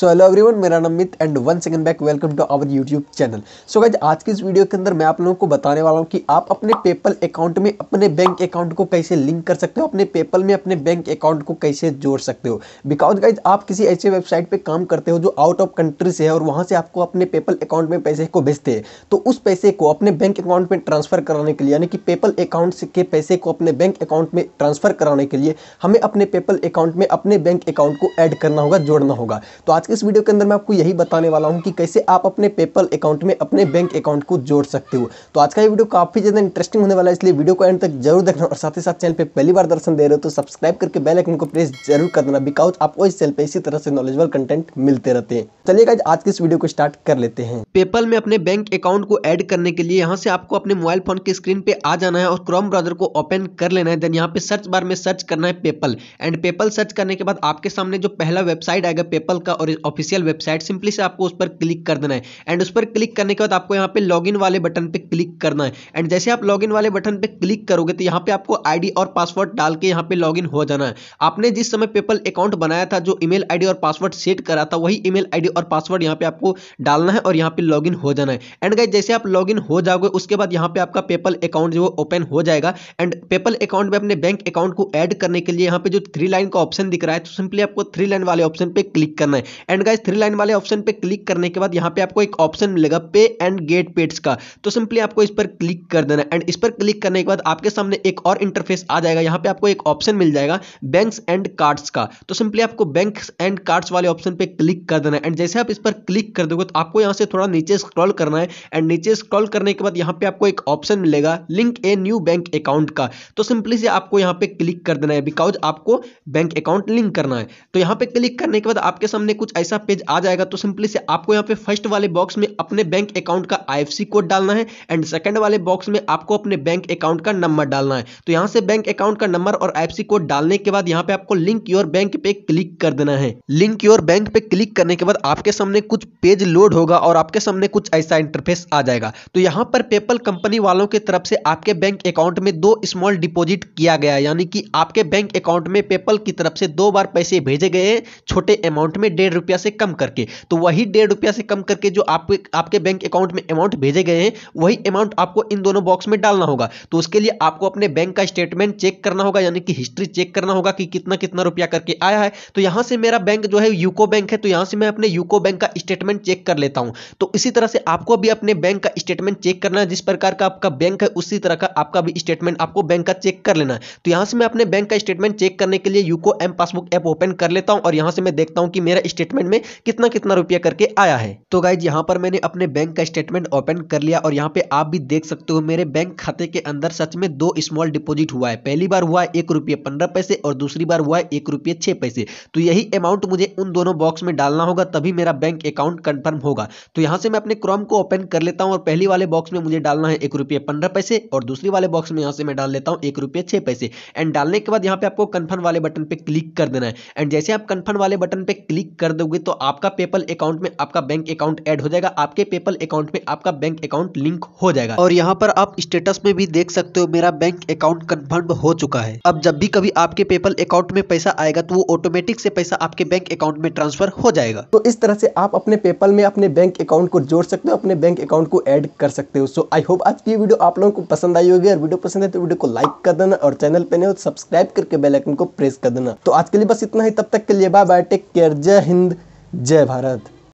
so hello everyone मेरा नाम Mit and one second back welcome to our YouTube channel so guys आज की इस वीडियो के अंदर मैं आप लोगों को बताने वाला हूँ कि आप अपने पेपल अकाउंट में अपने बैंक अकाउंट को कैसे लिंक कर सकते हो अपने पेपल में अपने बैंक अकाउंट को कैसे जोड़ सकते हो बिकॉज गाइज आप किसी ऐसे वेबसाइट पर काम करते हो जो आउट ऑफ कंट्री से है और वहाँ से आपको अपने पेपल अकाउंट में पैसे को भेजते हैं तो उस पैसे को अपने बैंक अकाउंट में ट्रांसफर कराने के लिए यानी कि पेपल अकाउंट के पैसे को अपने बैंक अकाउंट में ट्रांसफर कराने के लिए हमें अपने पेपल अकाउंट में अपने बैंक अकाउंट को ऐड करना होगा जोड़ना होगा तो आज इस वीडियो के अंदर मैं आपको यही बताने वाला हूँ कि कैसे आप अपने पेपल अकाउंट में अपने बैंक अकाउंट को जोड़ सकते हो तो आज का ये वीडियो काफ़ी ज़्यादा इंटरेस्टिंग होने वाला है इसलिए वीडियो को एंड तक जरूर देखना और साथ ही साथ चैनल पर पहली बार दर्शन दे रहे हो तो सब्सक्राइब करके बेल आइकन को प्रेस जरूर कर देना बिकॉज आपको इस चैनल पर इसी तरह से नॉलेजेबल कंटेंट मिलते रहते हैं चलिए आज के इस वीडियो को स्टार्ट कर लेते हैं पेपल में अपने बैंक अकाउंट को एड करने के लिए यहाँ से आपको अपने मोबाइल फोन की स्क्रीन पे आ जाना है और क्रोम ब्राउजर को ओपन कर लेना है देन यहाँ पे सर्च बार में सर्च करना है पेपल एंड पेपल सर्च करने के बाद आपके सामने जो पहला वेबसाइट आएगा पेपल का और ऑफिशियल वेबसाइट सिंपली से आपको उस पर क्लिक कर देना है एंड उस पर क्लिक करने के बाद आपको यहाँ पे लॉगिन वाले बटन पे क्लिक करना है एंड जैसे आप लॉगिन वाले बटन पे क्लिक करोगे तो यहाँ पे आपको आईडी और पासवर्ड डाल के यहाँ पे लॉगिन हो जाना है आपने जिस समय पेपल अकाउंट बनाया था जो ईमेल आईडी और पासवर्ड सेट करा था वही ईमेल आईडी और पासवर्ड यहाँ पे आपको डालना है और यहाँ पे लॉगिन हो जाना है एंड गाइज जैसे आप लॉगिन हो जाओगे उसके बाद यहाँ पे आपका पेपल अकाउंट जो ओपन हो जाएगा एंड पेपल अकाउंट में अपने बैंक अकाउंट को ऐड करने के लिए यहाँ पे जो थ्री लाइन का ऑप्शन दिख रहा है तो सिंपली आपको थ्री लाइन वाले ऑप्शन पे क्लिक करना है एंड गाइज थ्री लाइन वाले ऑप्शन पे क्लिक करने के बाद यहाँ पे आपको एक ऑप्शन मिलेगा पे एंड गेट पेट्स का तो सिंपली आपको इस पर क्लिक कर देना एंड इस पर क्लिक करने के बाद आपके सामने एक और इंटरफेस आ जाएगा यहाँ पे आपको एक ऑप्शन मिल जाएगा बैंक्स एंड कार्ड्स का तो सिंपली आपको बैंक्स एंड कार्ड्स वाले ऑप्शन पे क्लिक कर देना एंड जैसे आप इस पर क्लिक कर दोगे तो आपको यहाँ से थोड़ा नीचे स्क्रॉल करना है एंड नीचे स्क्रॉल करने के बाद यहाँ पे आपको एक ऑप्शन मिलेगा link a new bank account का तो सिंपली से आपको यहाँ पे क्लिक कर देना है बिकॉज आपको बैंक अकाउंट लिंक करना है तो यहाँ पे क्लिक करने के बाद आपके सामने कुछ ऐसा पेज आ जाएगा तो सिंपली से आपको यहाँ पे फर्स्ट वाले बॉक्स में अपने बैंक अकाउंट का आई कोड डालना है एंड सेकंड वाले बॉक्स में आपको अपने बैंक अकाउंट का नंबर डालना है तो यहाँ से बैंक अकाउंट का नंबर और आई कोड डालने के बाद यहाँ पे आपको लिंक योर बैंक पे क्लिक कर देना है लिंक योर बैंक पे क्लिक करने के बाद आपके सामने कुछ पेज लोड होगा और आपके सामने कुछ ऐसा इंटरफेस आ जाएगा तो यहाँ पर पेपल कंपनी वालों की तरफ से आपके बैंक अकाउंट में दो स्मॉल डिपोजिट किया गया यानी कि आपके बैंक अकाउंट में पेपल की तरफ से दो बार पैसे भेजे गए छोटे अमाउंट में डेढ़ रुपया से कम करके तो वही डेढ़ रुपया से कम करके जो आपके आपके बैंक अकाउंट में अमाउंट भेजे गए हैं वही अमाउंट आपको इन दोनों बॉक्स में डालना होगा तो उसके लिए आपको अपने बैंक का स्टेटमेंट चेक करना होगा यानी कि हिस्ट्री चेक करना होगा कि कितना कितना रुपया करके आया है तो यहां से मेरा बैंक जो है यूको बैंक है तो यहां से मैं अपने यूको बैंक का स्टेटमेंट चेक कर लेता हूं तो इसी तरह से आपको भी अपने बैंक का स्टेटमेंट चेक करना है जिस प्रकार का आपका बैंक है उसी तरह का आपका भी स्टेटमेंट आपको बैंक का चेक कर लेना है तो यहां से मैं अपने बैंक का स्टेटमेंट चेक करने के लिए UCO m passbook app open कर लेता हूं और यहां से मैं देखता हूँ कि मेरा स्टेटमेंट स्टेटमेंट में कितना कितना रुपया करके आया है तो गाइज यहाँ पर मैंने अपने बैंक का स्टेटमेंट ओपन कर लिया और यहाँ पे आप भी देख सकते हो मेरे बैंक खाते के अंदर सच में दो स्मॉल डिपोजिट हुआ है पहली बार हुआ है एक रुपये पंद्रह पैसे और दूसरी बार हुआ है एक रुपये छह पैसे तो यही अमाउंट मुझे उन दोनों बॉक्स में डालना होगा तभी मेरा बैंक अकाउंट कन्फर्म होगा तो यहाँ से मैं अपने क्रॉम को ओपन कर लेता हूँ और पहली वाले बॉक्स में मुझे डालना है एक रुपये पंद्रह पैसे और दूसरी वाले बॉक्स में यहाँ से मैं डाल लेता हूँ एक रुपये छह पैसे एंड डालने के बाद यहाँ पे आपको कन्फर्म वाले बटन पे क्लिक कर देना है एंड जैसे आप कन्फर्म वाले बटन पे क्लिक कर दोगे तो आपका पेपल अकाउंट में आपका बैंक अकाउंट ऐड हो जाएगा आपके पेपल अकाउंट में आपका बैंक अकाउंट लिंक हो जाएगा और यहाँ पर आप स्टेटस में भी देख सकते हो मेरा बैंक अकाउंट कन्फर्म हो चुका है अब जब भी कभी आपके पेपल अकाउंट में पैसा आएगा तो वो ऑटोमेटिक से पैसा आपके बैंक अकाउंट में ट्रांसफर हो जाएगा तो इस तरह से आप अपने पेपल में अपने बैंक अकाउंट को जोड़ सकते हो अपने बैंक अकाउंट को ऐड कर सकते हो सो आई होप आज की वीडियो आप लोगों को पसंद आई होगी और वीडियो पसंद है तो वीडियो को लाइक कर देना और चैनल पे नहीं हो सब्सक्राइब तो करके बेलाइकन को प्रेस कर देना तो आज के लिए बस इतना ही तब तक के लिए बाय बाय टेक केयर जय हिंद जय भारत